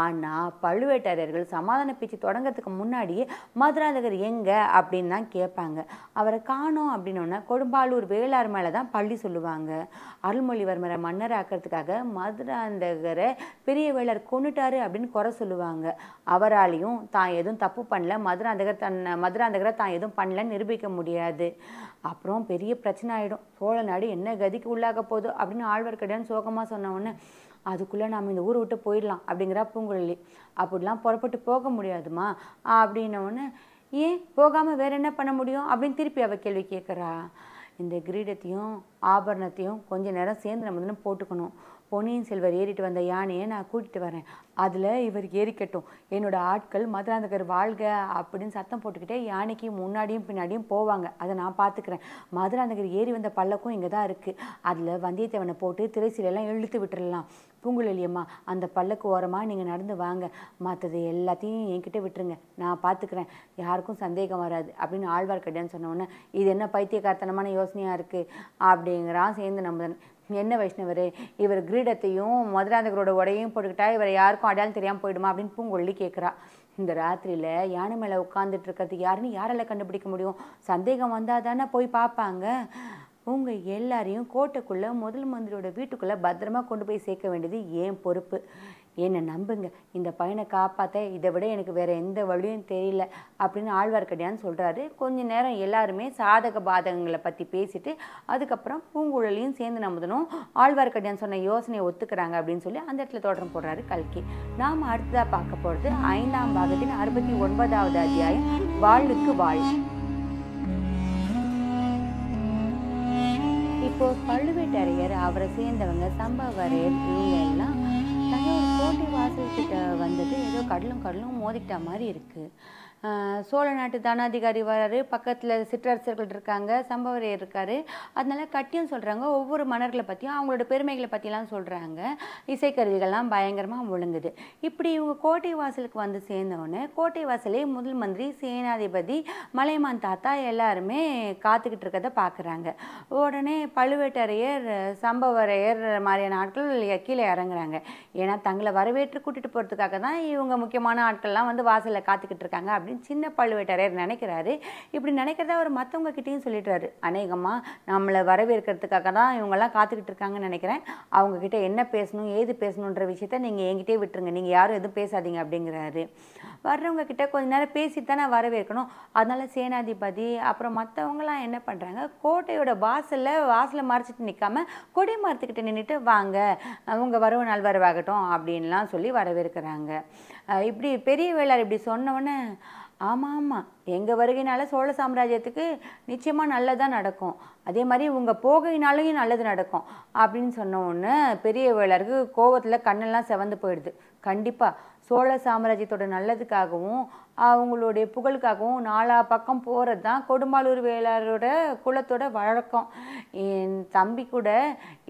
ஆனால் பழுவேட்டரையர்கள் சமாதான பேச்சு தொடங்கிறதுக்கு முன்னாடியே மதுராந்தகர் எங்கே அப்படின்னு தான் கேட்பாங்க அவரை காணோம் அப்படின்னோடனே கொடும்பாலூர் வேளார் மேலே தான் பள்ளி சொல்லுவாங்க அருள்மொழிவர்மரை மன்னர் ஆக்கிறதுக்காக மதுராந்தகரை பெரிய வேளர் கொண்டுட்டாரு அப்படின்னு குறை சொல்லுவாங்க அவராலையும் தான் எதுவும் தப்பு பண்ணல மதுராந்தகர் தன் மதுராந்தகரை தான் எதுவும் பண்ணலன்னு நிரூபிக்க முடியாது அப்புறம் பெரிய பிரச்சனை ஆகிடும் சோழ நாடு என்ன கதிக்கு உள்ளாக போகுது அப்படின்னு ஆழ்வார்க்கடியான்னு சோகமாக சொன்ன உடனே அதுக்குள்ளே நாம் இந்த ஊரை விட்டு போயிடலாம் அப்படிங்கிறா பூங்குழலி அப்படிலாம் புறப்பட்டு போக முடியாதுமா அப்படின்னவொன்னே ஏன் போகாமல் வேற என்ன பண்ண முடியும் அப்படின்னு திருப்பி அவள் கேள்வி கேட்குறா இந்த கிரீடத்தையும் ஆபரணத்தையும் கொஞ்சம் நேரம் சேர்ந்து நம்ம தானே போட்டுக்கணும் பொன்னியின் செல்வர் ஏறிட்டு வந்த யானையை நான் கூட்டிகிட்டு வரேன் அதில் இவர் ஏறிக்கட்டும் என்னோட ஆட்கள் மதுராந்தகர் வாழ்க அப்படின்னு சத்தம் போட்டுக்கிட்டே யானைக்கு முன்னாடியும் பின்னாடியும் போவாங்க அதை நான் பார்த்துக்கிறேன் மதுராந்தகர் ஏறி வந்த பல்லக்கும் இங்கே தான் இருக்குது அதில் வந்தியத்தேவனை போட்டு திரைசிலெல்லாம் இழுத்து விட்டுடலாம் பூங்குழலியம்மா அந்த பல்லக்கு ஓரமாக நீங்கள் நடந்து வாங்க மற்றது எல்லாத்தையும் என்கிட்ட விட்டுருங்க நான் பார்த்துக்கிறேன் யாருக்கும் சந்தேகம் வராது அப்படின்னு ஆழ்வார்க்கடியான்னு சொன்னவொன்னே இது என்ன பைத்தியக்காரத்தனமான யோசனையாக இருக்குது அப்படிங்கிறான் சேர்ந்து நம்புதன் என்ன வைஷ்ணவர் இவர் கிரீடத்தையும் மதுராந்தகரோட உடையும் போட்டுக்கிட்டா இவர் யாருக்கும் அடையாளம் தெரியாமல் போயிடுமா அப்படின்னு பூங்கொல்லி கேட்குறா இந்த ராத்திரியில் யானை மேலே உட்காந்துட்டு இருக்கிறது யாருன்னு யாரால் கண்டுபிடிக்க முடியும் சந்தேகம் வந்தால் தானே போய் பார்ப்பாங்க உங்கள் எல்லாரையும் கோட்டைக்குள்ளே முதல் மந்திரியோட வீட்டுக்குள்ளே பத்திரமா கொண்டு போய் சேர்க்க வேண்டியது ஏன் பொறுப்பு என்னை நம்புங்க இந்த பையனை காப்பாற்ற இதை விட எனக்கு வேறு எந்த வழியும் தெரியல அப்படின்னு ஆழ்வார்க்கடியான்னு சொல்கிறாரு கொஞ்ச நேரம் எல்லாருமே சாதக பாதகங்களை பற்றி பேசிட்டு அதுக்கப்புறம் பூங்குழலியும் சேர்ந்து நம்புதனும் ஆழ்வார்க்கடியான் சொன்ன யோசனையை ஒத்துக்கிறாங்க அப்படின்னு சொல்லி அந்த இடத்துல தொடரம் போடுறாரு கல்கி நாம் அடுத்ததாக பார்க்க போகிறது ஐந்தாம் பாகத்தின் அறுபத்தி ஒன்பதாவது அத்தியாயம் வாழ்வுக்கு வாழ் இப்போ பழுவேட்டரையர் அவரை சேர்ந்தவங்க சம்பவரையர் இவங்க எல்லாம் தஞ்சாவூர் கோட்டை வாசல் கிட்ட வந்தது ஏதோ கடலும் கடலும் மோதிக்கிட்ட மாதிரி இருக்குது சோழ நாட்டு தனாதிகாரி வராரு பக்கத்தில் சிற்றரசர்கள் இருக்காங்க சம்பவரையர் இருக்கார் அதனால கட்டியும் சொல்கிறாங்க ஒவ்வொரு மன்னர்களை பற்றியும் அவங்களோட பெருமைகளை பற்றிலாம் சொல்கிறாங்க இசைக்கருவிகள்லாம் பயங்கரமாக ஒழுங்குது இப்படி இவங்க கோட்டை வாசலுக்கு வந்து சேர்ந்தவுடனே கோட்டை வாசலே முதல் மந்திரி சேனாதிபதி மலைமான் தாத்தா எல்லாருமே காத்துக்கிட்டு இருக்கதை பார்க்குறாங்க உடனே பழுவேட்டரையர் சம்பவரையர் மாதிரியான ஆட்கள் கீழே இறங்குறாங்க ஏன்னா தங்களை வரவேற்று கூட்டிகிட்டு போகிறதுக்காக தான் இவங்க முக்கியமான ஆட்கள்லாம் வந்து வாசலில் காத்துக்கிட்டு இருக்காங்க அப்படின்னு அப்படின்னு சின்ன பழுவேட்டரையர் நினைக்கிறாரு இப்படி நினைக்கிறத அவர் மற்றவங்க கிட்டேயும் சொல்லிடுறாரு அநேகமாக நம்மளை வரவேற்கிறதுக்காக தான் இவங்கெல்லாம் காத்துக்கிட்டு இருக்காங்கன்னு நினைக்கிறேன் அவங்கக்கிட்ட என்ன பேசணும் ஏது பேசணுன்ற விஷயத்த நீங்கள் என்கிட்டே விட்டுருங்க நீங்கள் யாரும் எதுவும் பேசாதீங்க அப்படிங்கிறாரு வர்றவங்க கிட்ட கொஞ்ச நேரம் பேசிட்டு தான் நான் வரவேற்கணும் அதனால் சேனாதிபதி அப்புறம் மற்றவங்களாம் என்ன பண்ணுறாங்க கோட்டையோட வாசலில் வாசலில் மறைச்சிட்டு நிற்காம கொடி மரத்துக்கிட்ட நின்றுட்டு வாங்க அவங்க வரவு நாள் வரவாகட்டும் அப்படின்லாம் சொல்லி வரவேற்கிறாங்க இப்படி பெரிய வேளார் இப்படி சொன்னோடனே ஆமாம் ஆமாம் எங்கள் வருகையினால சோழ சாம்ராஜ்யத்துக்கு நிச்சயமாக நல்லதாக நடக்கும் அதே மாதிரி உங்கள் போகையினாலையும் நல்லது நடக்கும் அப்படின்னு சொன்ன ஒன்று பெரிய வேளருக்கு கோவத்தில் கண்ணெல்லாம் செவந்து போயிடுது கண்டிப்பாக சோழ சாம்ராஜ்யத்தோட நல்லதுக்காகவும் அவங்களுடைய புகழுக்காகவும் நாலா பக்கம் போகிறது தான் கொடும்பாலூர் வேளாரோட குலத்தோட வழக்கம் என் தம்பி கூட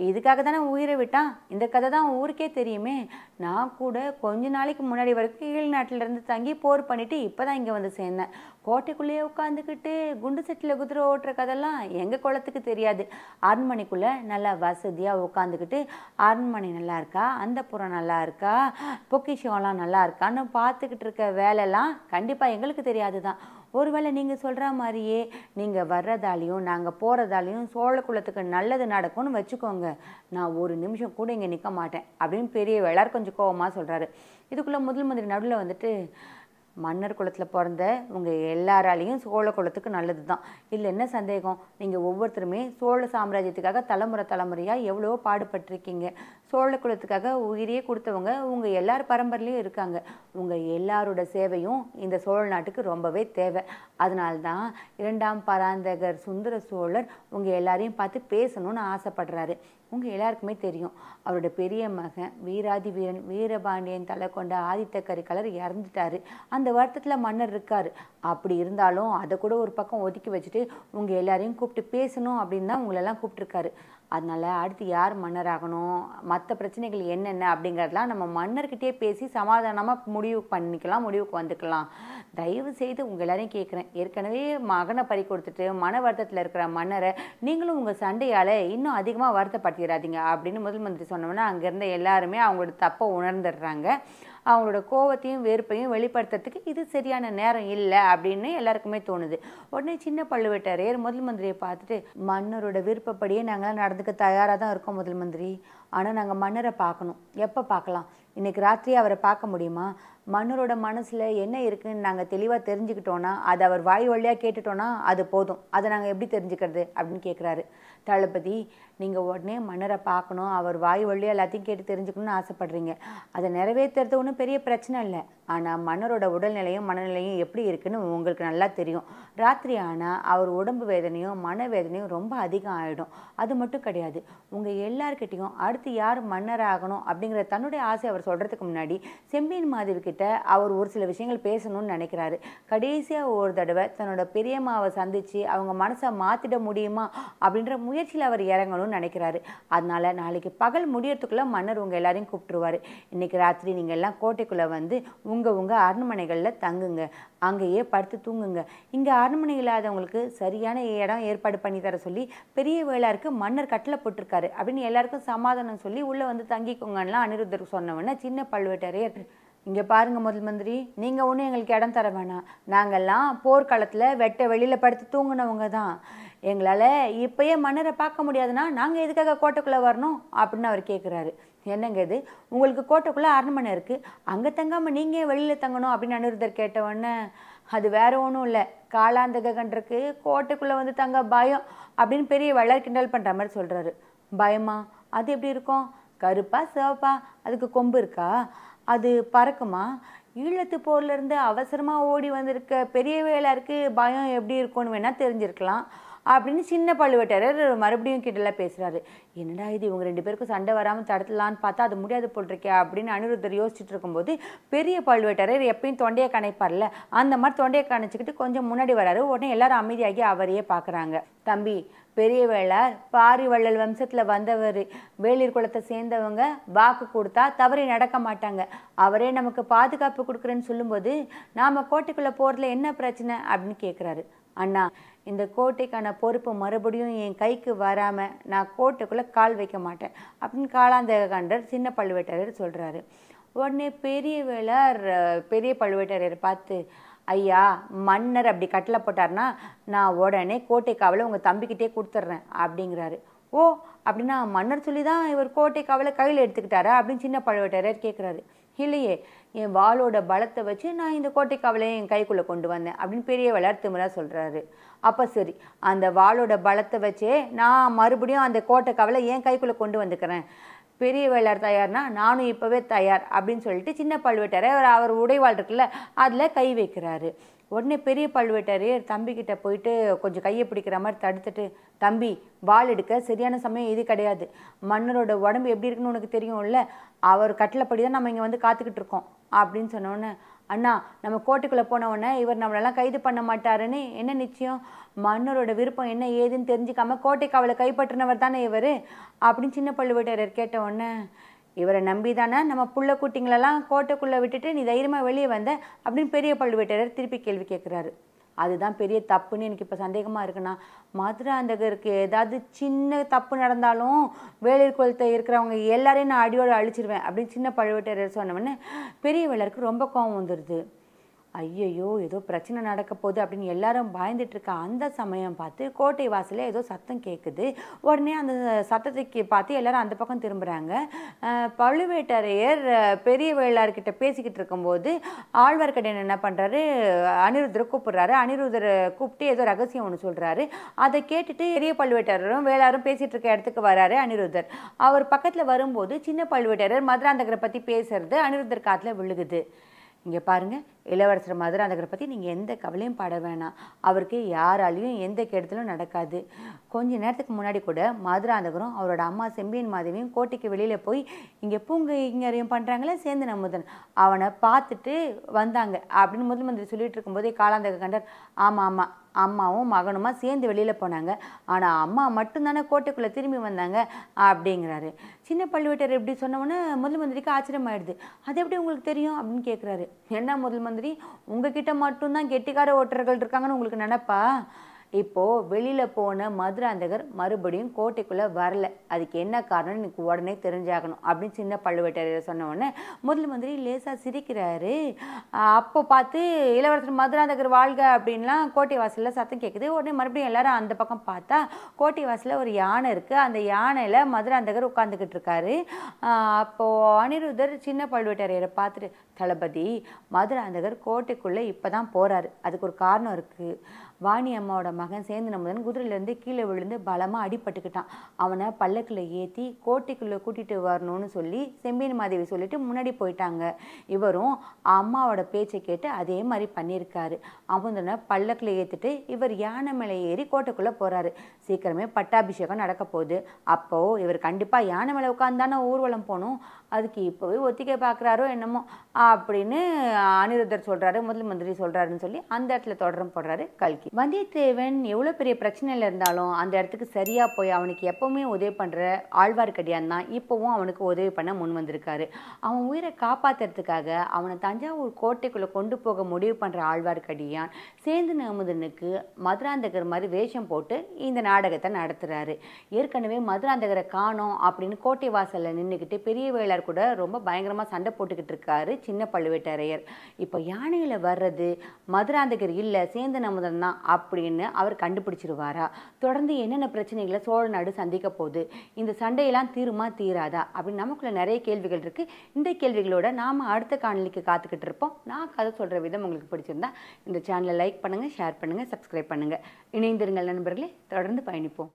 இதுக்காக தானே உயிரை விட்டான் இந்த கதை தான் ஊருக்கே தெரியுமே நான் கூட கொஞ்ச நாளைக்கு முன்னாடி வரைக்கும் கீழ்நாட்டிலேருந்து தங்கி போர் பண்ணிவிட்டு இப்போ தான் இங்கே வந்து சேர்ந்தேன் கோட்டைக்குள்ளேயே உட்காந்துக்கிட்டு குண்டு செட்டில் குதிரை ஓட்டுற கதெல்லாம் எங்கள் குளத்துக்கு தெரியாது அரண்மனைக்குள்ளே நல்லா வசதியாக உட்காந்துக்கிட்டு அரண்மனை நல்லா இருக்கா அந்த புறம் நல்லா இருக்கா பொக்கிஷம்லாம் நல்லா இருக்கான்னு பார்த்துக்கிட்டு இருக்க வேலைலாம் கண்டிப்பாக எங்களுக்கு தெரியாது தான் ஒருவேளை நீங்கள் சொல்கிற மாதிரியே நீங்கள் வர்றதாலையும் நாங்கள் போகிறதாலையும் சோழ குலத்துக்கு நல்லது நடக்கும்னு வச்சுக்கோங்க நான் ஒரு நிமிஷம் கூட இங்கே நிற்க மாட்டேன் அப்படின்னு பெரிய வேளார் கொஞ்சம் கோபமாக சொல்கிறாரு இதுக்குள்ளே முதல் மந்திரி நடுவில் வந்துட்டு மன்னர் குலத்தில் பிறந்த உங்கள் எல்லாராலையும் சோழ குலத்துக்கு நல்லது தான் இதில் என்ன சந்தேகம் நீங்கள் ஒவ்வொருத்தருமே சோழ சாம்ராஜ்யத்துக்காக தலைமுறை தலைமுறையாக எவ்வளவோ பாடுபட்டிருக்கீங்க சோழ குலத்துக்காக உயிரியே கொடுத்தவங்க உங்கள் எல்லார் பரம்பரையிலையும் இருக்காங்க உங்கள் எல்லாரோட சேவையும் இந்த சோழ நாட்டுக்கு ரொம்பவே தேவை அதனால்தான் இரண்டாம் பராந்தகர் சுந்தர சோழர் உங்கள் எல்லாரையும் பார்த்து பேசணும்னு ஆசைப்படுறாரு உங்கள் எல்லாருக்குமே தெரியும் அவரோட பெரிய மகன் வீராதி வீரன் வீரபாண்டியன் தலை கொண்ட ஆதித்த கரிகாலர் இறந்துட்டார் அந்த வருத்தத்தில் மன்னர் இருக்கார் அப்படி இருந்தாலும் அதை கூட ஒரு பக்கம் ஒதுக்கி வச்சுட்டு உங்கள் எல்லாரையும் கூப்பிட்டு பேசணும் அப்படின்னு தான் உங்களெல்லாம் கூப்பிட்டுருக்காரு அதனால் அடுத்து யார் மன்னர் ஆகணும் மற்ற பிரச்சனைகள் என்னென்ன அப்படிங்கிறதெல்லாம் நம்ம மன்னர்கிட்டே பேசி சமாதானமாக முடிவு பண்ணிக்கலாம் முடிவுக்கு வந்துக்கலாம் தயவு செய்து உங்கள் எல்லாரையும் கேட்குறேன் ஏற்கனவே மகனை பறி கொடுத்துட்டு மன வருத்தத்தில் இருக்கிற மன்னரை நீங்களும் உங்கள் சண்டையால் இன்னும் அதிகமாக வருத்தப்படுத்திடாதீங்க அப்படின்னு முதல் மந்திரி சொன்னோம்னா அங்கேருந்து எல்லாருமே அவங்களோட தப்பை உணர்ந்துடுறாங்க அவங்களோட கோவத்தையும் வெறுப்பையும் வெளிப்படுத்துறதுக்கு இது சரியான நேரம் இல்லை அப்படின்னு எல்லாருக்குமே தோணுது உடனே சின்ன பழுவேட்டரையர் முதல் மந்திரியை பார்த்துட்டு மன்னரோட விருப்பப்படியே நாங்களாம் நடந்துக்க தயாராக தான் இருக்கோம் முதல் மந்திரி ஆனால் நாங்கள் மன்னரை பார்க்கணும் எப்போ பார்க்கலாம் இன்றைக்கி ராத்திரி அவரை பார்க்க முடியுமா மன்னரோட மனசில் என்ன இருக்குதுன்னு நாங்கள் தெளிவாக தெரிஞ்சுக்கிட்டோன்னா அதை அவர் வாய் வழியாக கேட்டுட்டோன்னா அது போதும் அதை நாங்கள் எப்படி தெரிஞ்சுக்கிறது அப்படின்னு கேட்குறாரு தளபதி நீங்கள் உடனே மன்னரை பார்க்கணும் அவர் வாய் வழியாக எல்லாத்தையும் கேட்டு தெரிஞ்சுக்கணும்னு ஆசைப்பட்றீங்க அதை நிறைவேற்றுறது ஒன்றும் பெரிய பிரச்சனை இல்லை ஆனால் மன்னரோட உடல்நிலையும் மனநிலையும் எப்படி இருக்குன்னு உங்களுக்கு நல்லா தெரியும் ராத்திரி ஆனால் அவர் உடம்பு வேதனையும் மனவேதனையும் ரொம்ப அதிகம் ஆகிடும் அது மட்டும் கிடையாது உங்கள் எல்லார்கிட்டையும் அடுத்து யார் மன்னராகணும் ஆகணும் அப்படிங்கிற தன்னுடைய ஆசை அவர் சொல்கிறதுக்கு முன்னாடி செம்பியன் மாதவி கிட்ட அவர் ஒரு சில விஷயங்கள் பேசணும்னு நினைக்கிறாரு கடைசியாக ஒரு தடவை தன்னோட பெரியம்மாவை சந்தித்து அவங்க மனசை மாற்றிட முடியுமா அப்படின்ற முயற்சியில் அவர் இறங்கணும்னு நினைக்கிறாரு அதனால் நாளைக்கு பகல் முடியறதுக்குள்ளே மன்னர் உங்கள் எல்லாரையும் கூப்பிட்டுருவார் இன்றைக்கி ராத்திரி நீங்கள் எல்லாம் கோட்டைக்குள்ளே வந்து உங்கள் உங்கள் அரண்மனைகளில் தங்குங்க அங்கேயே படுத்து தூங்குங்க இங்கே அரண்மனை இல்லாதவங்களுக்கு சரியான இடம் ஏற்பாடு பண்ணி தர சொல்லி பெரிய வேளாருக்கு மன்னர் கட்டில் போட்டிருக்காரு அப்படின்னு எல்லாருக்கும் சமாதானம் சொல்லி உள்ளே வந்து தங்கிக்கோங்கலாம் அனிருத்தருக்கு சொன்னவொன்னே சின்ன பழுவேட்டரையர் இங்கே பாருங்கள் முதல் மந்திரி நீங்கள் ஒன்றும் எங்களுக்கு இடம் தர வேணாம் நாங்கள்லாம் போர்க்காலத்தில் வெட்ட வெளியில் படுத்து தூங்கினவங்க தான் எங்களால் இப்போயே மன்னரை பார்க்க முடியாதுன்னா நாங்கள் எதுக்காக கோட்டைக்குள்ளே வரணும் அப்படின்னு அவர் கேட்குறாரு என்னங்க இது உங்களுக்கு கோட்டைக்குள்ளே அரண்மனை இருக்குது அங்கே தங்காமல் நீங்கள் வெளியில் தங்கணும் அப்படின்னு அனுருதர் கேட்டவொடனே அது வேற ஒன்றும் இல்லை காலாந்தக கன்றக்கு கோட்டைக்குள்ளே வந்து தங்க பயம் அப்படின்னு பெரிய வளர் கிண்டல் பண்ணுற மாதிரி சொல்கிறாரு பயமா அது எப்படி இருக்கும் கருப்பா சிவப்பா அதுக்கு கொம்பு இருக்கா அது பறக்குமா ஈழத்து போர்லேருந்து அவசரமாக ஓடி வந்திருக்க பெரிய வேளாருக்கு பயம் எப்படி இருக்கும்னு வேணால் தெரிஞ்சிருக்கலாம் அப்படின்னு சின்ன பழுவேட்டரர் மறுபடியும் கிட்டலாம் பேசுகிறாரு என்னடா இது இவங்க ரெண்டு பேருக்கும் சண்டை வராமல் தடுத்துலான்னு பார்த்தா அது முடியாது போல் இருக்கே அப்படின்னு அனிருத்தர் யோசிச்சுட்டு இருக்கும்போது பெரிய பழுவேட்டரர் எப்பயும் தொண்டையை கணைப்பார்ல அந்த மாதிரி தொண்டையை கணச்சிக்கிட்டு கொஞ்சம் முன்னாடி வராரு உடனே எல்லாரும் அமைதியாகி அவரையே பார்க்குறாங்க தம்பி பெரிய வேளார் பாரிவள்ளல் வம்சத்தில் வந்தவர் வேளிர் குளத்தை சேர்ந்தவங்க வாக்கு கொடுத்தா தவறி நடக்க மாட்டாங்க அவரே நமக்கு பாதுகாப்பு கொடுக்குறேன்னு சொல்லும்போது நாம் கோட்டைக்குள்ளே போகிறதுல என்ன பிரச்சனை அப்படின்னு கேட்குறாரு அண்ணா இந்த கோட்டைக்கான பொறுப்பு மறுபடியும் என் கைக்கு வராமல் நான் கோட்டைக்குள்ளே கால் வைக்க மாட்டேன் அப்படின்னு காலாந்தக கண்டர் சின்ன பழுவேட்டரையர் சொல்கிறாரு உடனே பெரிய வேளார் பெரிய பழுவேட்டரையர் பார்த்து ஐயா மன்னர் அப்படி கட்டில் போட்டார்னா நான் உடனே கோட்டை காவலை உங்கள் தம்பிக்கிட்டே கொடுத்துட்றேன் அப்படிங்கிறாரு ஓ அப்படின்னா மன்னர் சொல்லி தான் இவர் கோட்டை காவலை கையில் எடுத்துக்கிட்டாரா அப்படின்னு சின்ன பழுவேட்டரையர் கேட்குறாரு இல்லையே என் வாளோட பலத்தை வச்சு நான் இந்த கோட்டை காவலை என் கைக்குள்ளே கொண்டு வந்தேன் அப்படின்னு பெரிய வளர் முறை சொல்கிறாரு அப்போ சரி அந்த வாளோட பலத்தை வச்சே நான் மறுபடியும் அந்த கோட்டை காவலை என் கைக்குள்ளே கொண்டு வந்துக்கிறேன் பெரிய வேளார் தயார்னா நானும் இப்போவே தயார் அப்படின்னு சொல்லிட்டு சின்ன பழுவேட்டரை அவர் உடைவாள் இருக்குல்ல அதில் கை வைக்கிறாரு உடனே பெரிய பழுவேட்டரையர் தம்பிக்கிட்ட போயிட்டு கொஞ்சம் கையை பிடிக்கிற மாதிரி தடுத்துட்டு தம்பி வாள் எடுக்க சரியான சமயம் இது கிடையாது மன்னரோட உடம்பு எப்படி இருக்குன்னு உனக்கு தெரியும்ல அவர் கட்டிலப்படி தான் நம்ம இங்கே வந்து காத்துக்கிட்டு இருக்கோம் அப்படின்னு சொன்னோன்னே அண்ணா நம்ம கோர்ட்டுக்குள்ளே போனவுடனே இவர் நம்மளெல்லாம் கைது பண்ண மாட்டாருன்னு என்ன நிச்சயம் மன்னரோட விருப்பம் என்ன ஏதுன்னு தெரிஞ்சுக்காம கோட்டை காவலை கைப்பற்றினவர் தானே இவர் அப்படின்னு சின்ன பழுவேட்டரர் கேட்டவுடனே இவரை நம்பி தானே நம்ம புள்ள குட்டிங்களெல்லாம் கோட்டைக்குள்ளே விட்டுட்டு நீ தைரியமாக வெளியே வந்த அப்படின்னு பெரிய பழுவேட்டரர் திருப்பி கேள்வி கேட்குறாரு அதுதான் பெரிய தப்புன்னு எனக்கு இப்போ சந்தேகமாக இருக்குண்ணா மதுராந்தகருக்கு ஏதாவது சின்ன தப்பு நடந்தாலும் வேளிர் குலத்தை இருக்கிறவங்க எல்லாரையும் நான் அடியோடு அழிச்சிருவேன் அப்படின்னு சின்ன பழுவேட்டரையர் சொன்னவொடனே பெரிய வேளருக்கு ரொம்ப கோபம் வந்துடுது ஐயையோ ஏதோ பிரச்சனை நடக்க போகுது அப்படின்னு எல்லாரும் பயந்துட்டு இருக்க அந்த சமயம் பார்த்து கோட்டை வாசலில் ஏதோ சத்தம் கேட்குது உடனே அந்த சத்தத்தை பார்த்து எல்லாரும் அந்த பக்கம் திரும்புகிறாங்க பழுவேட்டரையர் பெரிய வேளார்கிட்ட பேசிக்கிட்டு இருக்கும்போது ஆழ்வார்க்கடியன் என்ன பண்ணுறாரு அனிருத்தரை கூப்பிடுறாரு அனிருத்தரை கூப்பிட்டு ஏதோ ரகசியம் ஒன்று சொல்கிறாரு அதை கேட்டுட்டு பெரிய பழுவேட்டரரும் வேளாரும் பேசிகிட்டு இருக்க இடத்துக்கு வராரு அனிருத்தர் அவர் பக்கத்தில் வரும்போது சின்ன பழுவேட்டரர் மதுராந்தகரை பற்றி பேசுறது அனிருத்தர் காத்தில் விழுகுது இங்கே பாருங்கள் இளவரசர் மதுராந்தகரை பற்றி நீங்கள் எந்த கவலையும் பட வேணாம் அவருக்கு யாராலையும் எந்த கெடுதலும் நடக்காது கொஞ்ச நேரத்துக்கு முன்னாடி கூட மதுராந்தகரும் அவரோட அம்மா செம்பியன் மாதவியும் கோட்டைக்கு வெளியில் போய் இங்கே பூங்கைங்கரையும் பண்ணுறாங்களே சேர்ந்து அமுதன் அவனை பார்த்துட்டு வந்தாங்க அப்படின்னு முதல் மந்திரி சொல்லிகிட்டு இருக்கும்போதே காலாந்தக கண்டர் ஆமாம் ஆமாம் அம்மாவும் மகனுமா சேர்ந்து வெளியில் போனாங்க ஆனால் அம்மா மட்டும்தானே கோட்டைக்குள்ளே திரும்பி வந்தாங்க அப்படிங்கிறாரு சின்ன பழுவேட்டர் எப்படி சொன்னவொன்னே முதல் மந்திரிக்கு ஆச்சரியமாயிடுது அது எப்படி உங்களுக்கு தெரியும் அப்படின்னு கேட்குறாரு என்ன முதல் மந்திரி உங்ககிட்ட மட்டும்தான் கெட்டிக்கார ஓட்டர்கள் இருக்காங்கன்னு உங்களுக்கு நினப்பா இப்போது வெளியில் போன மதுராந்தகர் மறுபடியும் கோட்டைக்குள்ளே வரல அதுக்கு என்ன காரணம் எனக்கு உடனே தெரிஞ்சாகணும் அப்படின்னு சின்ன பழுவேட்டரையர் சொன்ன உடனே முதல் மந்திரி லேசாக சிரிக்கிறாரு அப்போ பார்த்து இளவரசர் மதுராந்தகர் வாழ்க அப்படின்லாம் கோட்டை வாசலில் சத்தம் கேட்குது உடனே மறுபடியும் எல்லாரும் அந்த பக்கம் பார்த்தா கோட்டை வாசலில் ஒரு யானை இருக்குது அந்த யானையில் மதுராந்தகர் உட்காந்துக்கிட்டு இருக்காரு அப்போது அனிருதர் சின்ன பழுவேட்டரையரை பார்த்துட்டு தளபதி மதுராந்தகர் கோட்டைக்குள்ளே இப்போ தான் போகிறாரு அதுக்கு ஒரு காரணம் இருக்குது வாணி அம்மாவோட மகன் சேர்ந்து நம்முதன் குதிரையிலேருந்து கீழே விழுந்து பலமாக அடிபட்டுக்கிட்டான் அவனை பல்லக்கில் ஏற்றி கோட்டைக்குள்ளே கூட்டிகிட்டு வரணும்னு சொல்லி செம்பியன் மாதேவி சொல்லிட்டு முன்னாடி போயிட்டாங்க இவரும் அம்மாவோட பேச்சை கேட்டு அதே மாதிரி பண்ணியிருக்காரு அவன் பல்லக்கில் ஏற்றிட்டு இவர் யானை மேலே ஏறி கோட்டைக்குள்ளே போகிறாரு சீக்கிரமே பட்டாபிஷேகம் நடக்க போகுது அப்போது இவர் கண்டிப்பாக யானை மேலே உட்காந்தானே ஊர்வலம் போகணும் அதுக்கு இப்போவே ஒத்திக்கை பார்க்குறாரோ என்னமோ அப்படின்னு அனிருத்தர் சொல்கிறாரு முதல் மந்திரி சொல்கிறாருன்னு சொல்லி அந்த இடத்துல தொடரும் போடுறாரு கல்கி வந்தியத்தேவன் எவ்வளோ பெரிய பிரச்சனையில் இருந்தாலும் அந்த இடத்துக்கு சரியாக போய் அவனுக்கு எப்போவுமே உதவி பண்ணுற ஆழ்வார்க்கடியான் தான் இப்போவும் அவனுக்கு உதவி பண்ண முன் வந்திருக்காரு அவன் உயிரை காப்பாற்றுறதுக்காக அவனை தஞ்சாவூர் கோட்டைக்குள்ளே கொண்டு போக முடிவு பண்ணுற ஆழ்வார்க்கடியான் சேந்து நமுதனுக்கு மதுராந்தகர் மாதிரி வேஷம் போட்டு இந்த நாடகத்தை நடத்துகிறாரு ஏற்கனவே மதுராந்தகரை காணோம் அப்படின்னு கோட்டை வாசலில் நின்றுக்கிட்டு பெரிய வேளார் கூட ரொம்ப பயங்கரமாக சண்டை போட்டுக்கிட்டு இருக்காரு சின்ன சின்ன பழுவேட்டரையர் இப்போ யானையில் வர்றது மதுராந்தகர் இல்லை சேந்தன் நமுதன் தான் அப்படின்னு அவர் கண்டுபிடிச்சிருவாரா தொடர்ந்து என்னென்ன பிரச்சனைகளை சோழ நாடு சந்திக்க போகுது இந்த சண்டையெல்லாம் தீருமா தீராதா அப்படின்னு நமக்குள்ள நிறைய கேள்விகள் இருக்குது இந்த கேள்விகளோட நாம் அடுத்த காணொலிக்கு காத்துக்கிட்டு இருப்போம் நான் கதை சொல்கிற விதம் உங்களுக்கு பிடிச்சிருந்தா இந்த சேனலை லைக் பண்ணுங்கள் ஷேர் பண்ணுங்கள் சப்ஸ்கிரைப் பண்ணுங்கள் இணைந்திருங்கள் நண்பர்களே தொடர்ந்து பயணிப்போம்